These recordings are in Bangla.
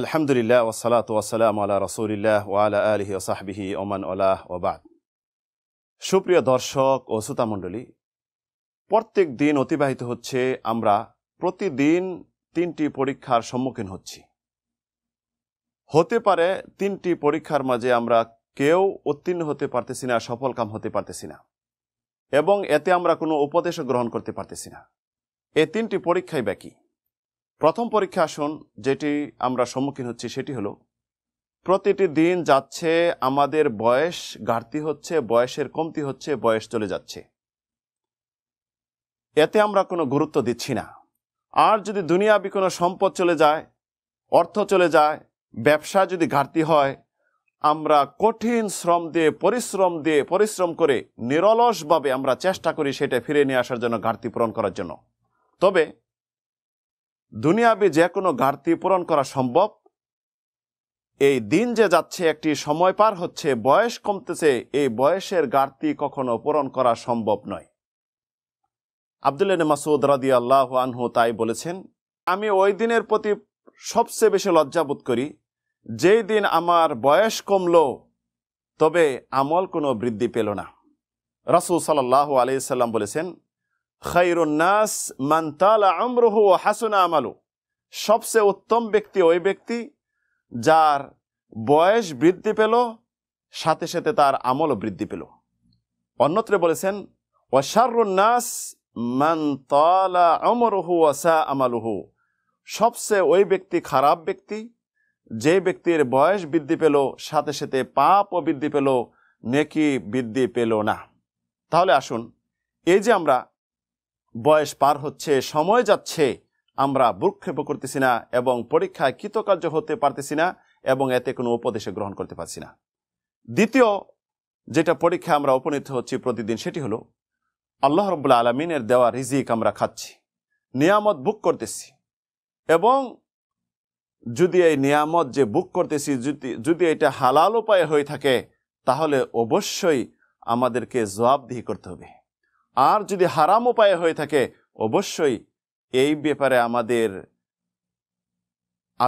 আলহামদুলিল্লাহ ওসালাত ওয়াসালাম আল্লাহ রসুলিল্লাহ ওয়ালা আলহি ও সাহবিহি ওমান ওলাহ বাদ সুপ্রিয় দর্শক ও শ্রোতামণ্ডলী প্রত্যেক দিন অতিবাহিত হচ্ছে আমরা প্রতিদিন তিনটি পরীক্ষার সম্মুখীন হচ্ছি হতে পারে তিনটি পরীক্ষার মাঝে আমরা কেউ উত্তীর্ণ হতে পারতেছি না সফল কাম হতে পারতেছি না এবং এতে আমরা কোনো উপদেশ গ্রহণ করতে পারতেছি না এ তিনটি পরীক্ষাই ব্যাকী প্রথম পরীক্ষা আসন যেটি আমরা সম্মুখীন হচ্ছি সেটি হলো প্রতিটি দিন যাচ্ছে আমাদের বয়স ঘাটতি হচ্ছে বয়সের কমতি হচ্ছে বয়স চলে যাচ্ছে এতে আমরা কোনো গুরুত্ব দিচ্ছি না আর যদি দুনিয়াবি কোনো সম্পদ চলে যায় অর্থ চলে যায় ব্যবসা যদি ঘাটতি হয় আমরা কঠিন শ্রম দিয়ে পরিশ্রম দিয়ে পরিশ্রম করে নিরলসভাবে আমরা চেষ্টা করি সেটা ফিরে নিয়ে আসার জন্য ঘাটতি পূরণ করার জন্য তবে দুনিয়াবি যে কোনো ঘাটতি পূরণ করা সম্ভব এই দিন যে যাচ্ছে একটি সময় পার হচ্ছে বয়স কমতেছে এই বয়সের ঘাটতি কখনো পূরণ করা সম্ভব নয় আবদুল্লাহ মাসুদ রাদি আল্লাহ আনহু তাই বলেছেন আমি ওই দিনের প্রতি সবচেয়ে বেশি লজ্জাবোধ করি যেই দিন আমার বয়স কমল তবে আমল কোনো বৃদ্ধি পেল না রাসুল সাল্লাহ সাল্লাম বলেছেন খাইরুন্নাস মান্তালা আমরহু ও হাসুনা আমালু সবচেয়ে উত্তম ব্যক্তি ওই ব্যক্তি যার বয়স বৃদ্ধি পেল সাথে সাথে তার আমলও বৃদ্ধি পেল অন্যত্র বলেছেন ওয়াশারুন্নাস মান্তালা আমরহু ওয়াসা আমালুহু সবচেয়ে ওই ব্যক্তি খারাপ ব্যক্তি যে ব্যক্তির বয়স বৃদ্ধি পেল সাথে সাথে পাপও বৃদ্ধি পেল নেকি বৃদ্ধি পেল না তাহলে আসুন এই যে আমরা বয়স পার হচ্ছে সময় যাচ্ছে আমরা বুকক্ষেপ করতেছি না এবং পরীক্ষায় কৃতকার্য হতে পারতেছি না এবং এতে কোনো উপদেশে গ্রহণ করতে পারছি না দ্বিতীয় যেটা পরীক্ষা আমরা উপনীত হচ্ছি প্রতিদিন সেটি হলো আল্লাহ রব্লা আলমিনের দেওয়া রিজিক আমরা খাচ্ছি নিয়ামত বুক করতেছি এবং যদি এই নিয়ামত যে বুক করতেছি যদি যদি এটা হালাল উপায়ে হয়ে থাকে তাহলে অবশ্যই আমাদেরকে জবাবদিহি করতে হবে আর যদি হারাম উপায়ে হয়ে থাকে অবশ্যই এই ব্যাপারে আমাদের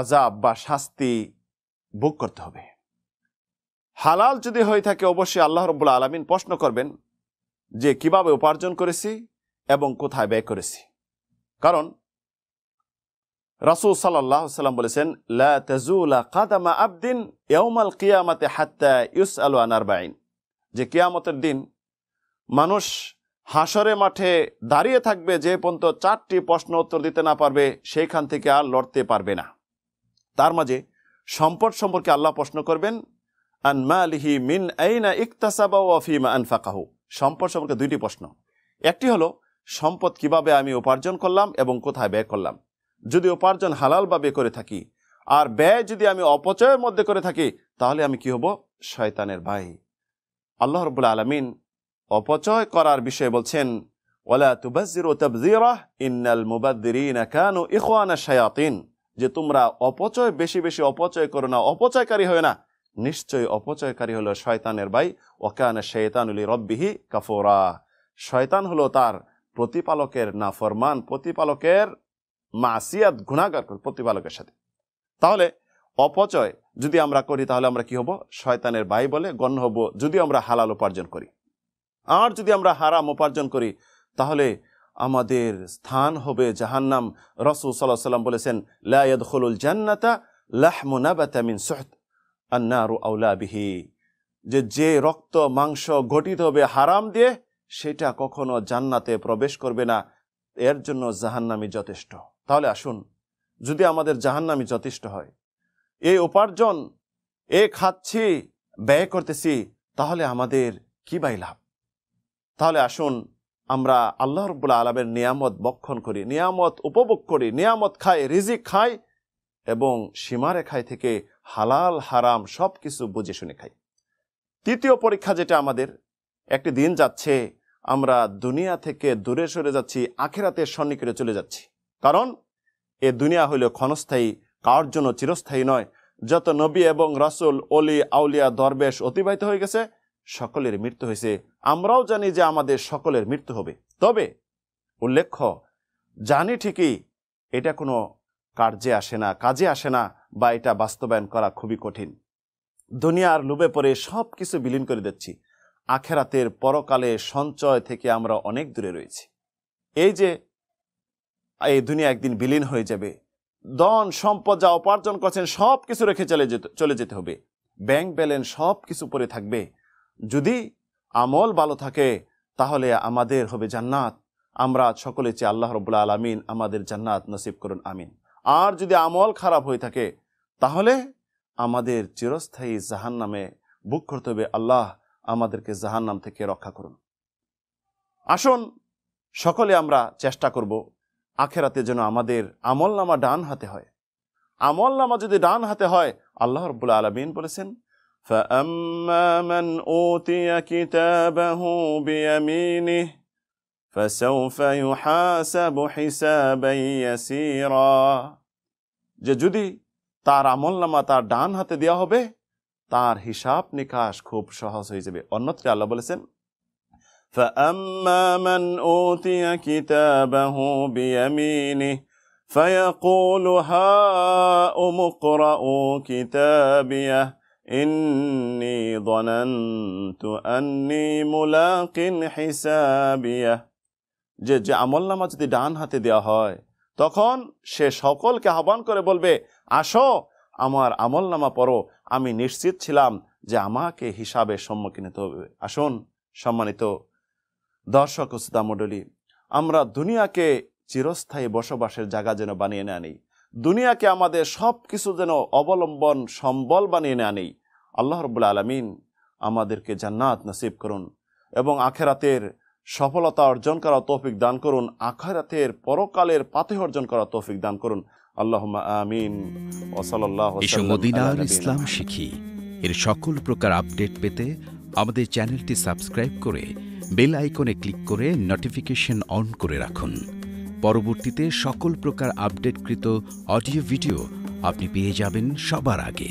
আজাব বা শাস্তি ভোগ করতে হবে হালাল যদি হয়ে থাকে অবশ্যই আল্লাহ রব্বুল্লা আলমিন প্রশ্ন করবেন যে কিভাবে উপার্জন করেছি এবং কোথায় ব্যয় করেছি কারণ রাসুল সাল্লাম বলেছেন কাদামা আবদিন ইউস যে কিয়ামতের দিন মানুষ হাসরে মাঠে দাঁড়িয়ে থাকবে যে পর্যন্ত চারটি প্রশ্ন উত্তর দিতে না পারবে সেইখান থেকে আর লড়তে পারবে না তার মাঝে সম্পদ সম্পর্কে আল্লাহ প্রশ্ন করবেন আনমালিহি মিন আইনা ইকতাসাবা ওয়াফিমা আনফাকাহু সম্পদ সম্পর্কে দুইটি প্রশ্ন একটি হলো সম্পদ কিভাবে আমি উপার্জন করলাম এবং কোথায় ব্যয় করলাম যদি উপার্জন হালালভাবে করে থাকি আর ব্যয় যদি আমি অপচয়ের মধ্যে করে থাকি তাহলে আমি কি হব শয়তানের ভাই আল্লাহ রবুল্লা আলমিন অপচয় করার বিষয়ে বলছেন ওলা মুবাদ্দিরিন শায়াতিন যে তোমরা অপচয় বেশি বেশি অপচয় করো না অপচয়কারী হয় না নিশ্চয়ই অপচয়কারী হলো শয়তানের ভাই ওকানা শৈতানুলি রব্বিহি কাফোরা শয়তান হলো তার প্রতিপালকের নাফরমান প্রতিপালকের মাসিয়াত গুণাগার প্রতিপালকের সাথে তাহলে অপচয় যদি আমরা করি তাহলে আমরা কি হব শয়তানের ভাই বলে গণ্য হব যদি আমরা হালাল উপার্জন করি আর যদি আমরা হারাম উপার্জন করি তাহলে আমাদের স্থান হবে জাহান্নাম রসুল সাল্লাহ সাল্লাম বলেছেন লায়দ হলুল জান্নাতা লাহমুনাবাতামিন সহত আন্নারু আউলাবিহি যে যে রক্ত মাংস গঠিত হবে হারাম দিয়ে সেটা কখনো জান্নাতে প্রবেশ করবে না এর জন্য জাহান্নামি যথেষ্ট তাহলে আসুন যদি আমাদের জাহান্নামি যথেষ্ট হয় এই উপার্জন এ খাচ্ছি ব্যয় করতেছি তাহলে আমাদের কী বাই লাভ তাহলে আসুন আমরা আল্লাহ রব্বুল আলমের নিয়ামত বক্ষণ করি নিয়ামত উপভোগ করি নিয়ামত খাই রিজিক খাই এবং খাই থেকে হালাল হারাম সব কিছু বুঝে শুনে খাই তৃতীয় পরীক্ষা যেটা আমাদের একটি দিন যাচ্ছে আমরা দুনিয়া থেকে দূরে সরে যাচ্ছি আখেরাতে সন্নিকটে চলে যাচ্ছি কারণ এ দুনিয়া হইল ক্ষণস্থায়ী কার জন্য চিরস্থায়ী নয় যত নবী এবং রাসুল অলি আউলিয়া দরবেশ অতিবাহিত হয়ে গেছে সকলের মৃত্যু হয়েছে আমরাও জানি যে আমাদের সকলের মৃত্যু হবে তবে উল্লেখ্য জানি ঠিকই এটা কোনো কার্যে আসে না কাজে আসে না বা এটা বাস্তবায়ন করা খুবই কঠিন দুনিয়ার লোভে পরে সব কিছু বিলীন করে দিচ্ছি আখেরাতের পরকালে সঞ্চয় থেকে আমরা অনেক দূরে রয়েছি এই যে এই দুনিয়া একদিন বিলীন হয়ে যাবে দন সম্পদ যা উপার্জন করছেন সব কিছু রেখে চলে যেতে চলে যেতে হবে ব্যাংক ব্যালেন্স সব কিছু পরে থাকবে যদি আমল ভালো থাকে তাহলে আমাদের হবে জান্নাত আমরা সকলে চেয়ে আল্লাহ রবুল্লা আলমিন আমাদের জান্নাত নসিব করুন আমিন আর যদি আমল খারাপ হয়ে থাকে তাহলে আমাদের চিরস্থায়ী জাহান নামে বুক করতে হবে আল্লাহ আমাদেরকে জাহান নাম থেকে রক্ষা করুন আসুন সকলে আমরা চেষ্টা করব আখেরাতে যেন আমাদের আমল নামা ডান হাতে হয় আমল নামা যদি ডান হাতে হয় আল্লাহ রবুল্লা আলমিন বলেছেন فأما من أوتي كتابه بيمينه فسوف يحاسب حسابا يسيرا যে যদি তার আমলনামা তার ডান হাতে দেওয়া হবে তার হিসাব নিকাশ খুব সহজ হয়ে যাবে অন্যত্র আল্লাহ বলেছেন فأما من أوتي كتابه بيمينه فيقول هاؤم اقرءوا كتابيه إني ظننت أني ملاق حسابية যে যে আমল নামা যদি ডান হাতে দেওয়া হয় তখন সে সকলকে আহ্বান করে বলবে আসো আমার আমল নামা পড়ো আমি নিশ্চিত ছিলাম যে আমাকে হিসাবে সম্মুখীন হতে হবে আসুন সম্মানিত দর্শক উস্তা মণ্ডলী আমরা দুনিয়াকে চিরস্থায়ী বসবাসের জায়গা যেন বানিয়ে নেয়নি দুনিয়াকে আমাদের সব কিছু যেন অবলম্বন সম্বল বানিয়ে নেয়নি আল্লাহ রব্বুল্লা আলমিন আমাদেরকে জান্নাত নসিব করুন এবং আখেরাতের সফলতা অর্জন করা তৌফিক দান করুন আখেরাতের পরকালের পাতে অর্জন করা তৌফিক দান করুন আল্লাহ আমিন ওসলাল্লাহ ইসলাম শিখি এর সকল প্রকার আপডেট পেতে আমাদের চ্যানেলটি সাবস্ক্রাইব করে বেল আইকনে ক্লিক করে নোটিফিকেশন অন করে রাখুন পরবর্তীতে সকল প্রকার আপডেটকৃত অডিও ভিডিও আপনি পেয়ে যাবেন সবার আগে